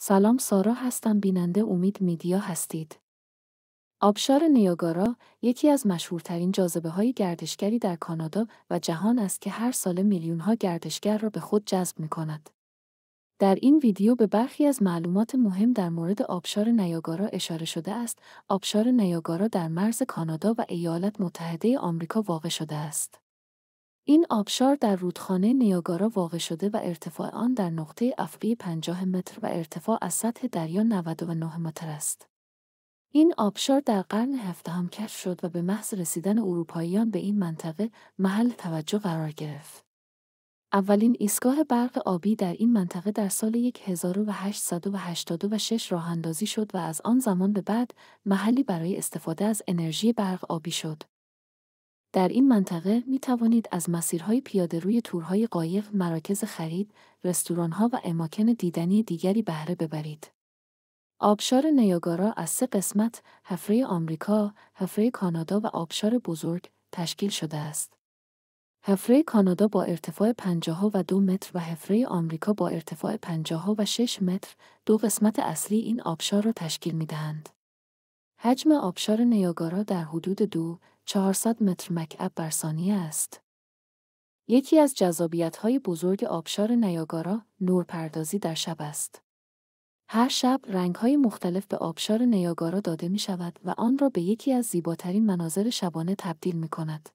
سلام سارا هستم بیننده امید میدیا هستید. آبشار نیاگارا یکی از مشهورترین جاذبه های گردشگری در کانادا و جهان است که هر سال میلیون ها گردشگر را به خود جذب می کند. در این ویدیو به برخی از معلومات مهم در مورد آبشار نیاگارا اشاره شده است. آبشار نیاگارا در مرز کانادا و ایالات متحده آمریکا واقع شده است. این آبشار در رودخانه نیاگارا واقع شده و ارتفاع آن در نقطه افقی 50 متر و ارتفاع از سطح دریا 99 متر است. این آبشار در قرن هم کشف شد و به محض رسیدن اروپاییان به این منطقه محل توجه قرار گرفت. اولین ایستگاه برق آبی در این منطقه در سال 1886 راه اندازی شد و از آن زمان به بعد محلی برای استفاده از انرژی برق آبی شد. در این منطقه می توانید از مسیرهای پیاده روی تورهای قایق، مراکز خرید، رستورانها و اماکن دیدنی دیگری بهره ببرید. آبشار نیاگارا از سه قسمت، حفره آمریکا، حفره کانادا و آبشار بزرگ تشکیل شده است. حفره کانادا با ارتفاع 50 و دو متر و حفره آمریکا با ارتفاع 50 و 6 متر دو قسمت اصلی این آبشار را تشکیل می دهند. حجم آبشار نیاگارا در حدود دو 400 متر مکعب بر ثانیه است. یکی از جذابیت‌های بزرگ آبشار نیاگارا نورپردازی در شب است. هر شب رنگ‌های مختلف به آبشار نیاگارا داده می شود و آن را به یکی از زیباترین مناظر شبانه تبدیل می کند.